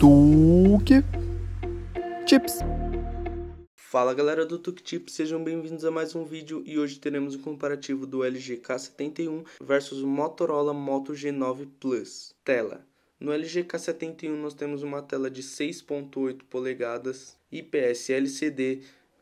Tuk Tips. Fala galera do Tuk Tips, sejam bem-vindos a mais um vídeo e hoje teremos um comparativo do LG K71 versus o Motorola Moto G9 Plus. Tela. No LG K71 nós temos uma tela de 6.8 polegadas, IPS LCD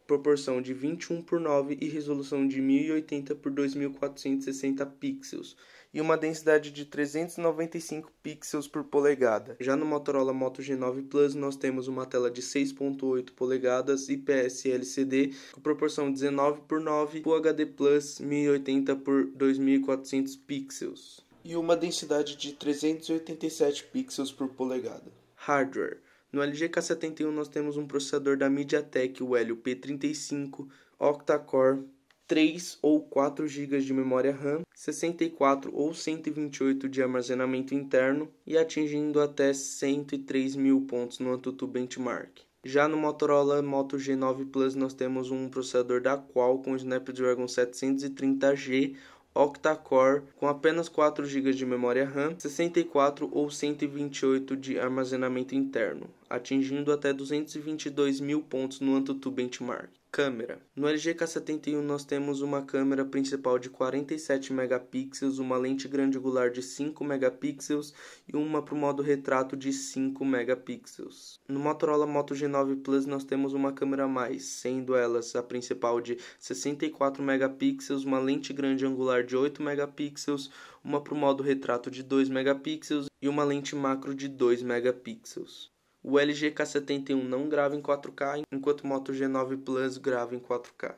proporção de 21 por 9 e resolução de 1080 por 2460 pixels e uma densidade de 395 pixels por polegada. Já no Motorola Moto G9 Plus nós temos uma tela de 6.8 polegadas IPS LCD com proporção 19 por 9 o HD Plus 1080 por 2400 pixels e uma densidade de 387 pixels por polegada. Hardware no LGK71 nós temos um processador da MediaTek, o Helio P35, octa-core, 3 ou 4 GB de memória RAM, 64 ou 128 de armazenamento interno e atingindo até 103 mil pontos no Antutu Benchmark. Já no Motorola Moto G9 Plus nós temos um processador da Qualcomm Snapdragon 730G octa-core com apenas 4 GB de memória RAM, 64 ou 128 de armazenamento interno, atingindo até 222 mil pontos no AnTuTu Benchmark câmera. No LG-K71 nós temos uma câmera principal de 47 megapixels, uma lente grande angular de 5 megapixels e uma para o modo retrato de 5 megapixels. No Motorola Moto G9 Plus nós temos uma câmera a mais, sendo elas a principal de 64 megapixels, uma lente grande angular de 8 megapixels, uma para o modo retrato de 2 megapixels e uma lente macro de 2 megapixels. O LG-K71 não grava em 4K, enquanto o Moto G9 Plus grava em 4K.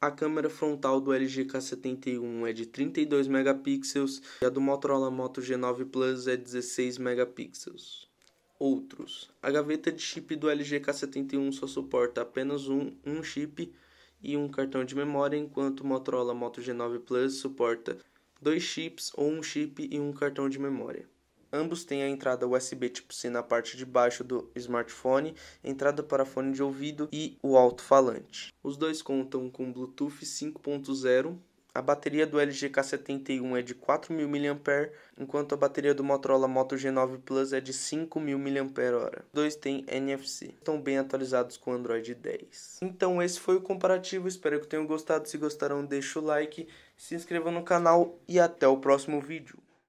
A câmera frontal do LG K71 é de 32 megapixels e a do Motorola Moto G9 Plus é 16 megapixels. Outros. A gaveta de chip do LG K71 só suporta apenas um, um chip e um cartão de memória, enquanto o Motorola Moto G9 Plus suporta dois chips ou um chip e um cartão de memória. Ambos têm a entrada USB Tipo-C na parte de baixo do smartphone, entrada para fone de ouvido e o alto-falante. Os dois contam com Bluetooth 5.0. A bateria do LG K71 é de 4.000 mAh, enquanto a bateria do Motorola Moto G9 Plus é de 5.000 mAh. Os dois têm NFC. Estão bem atualizados com Android 10. Então esse foi o comparativo, espero que tenham gostado. Se gostaram, deixa o like, se inscreva no canal e até o próximo vídeo.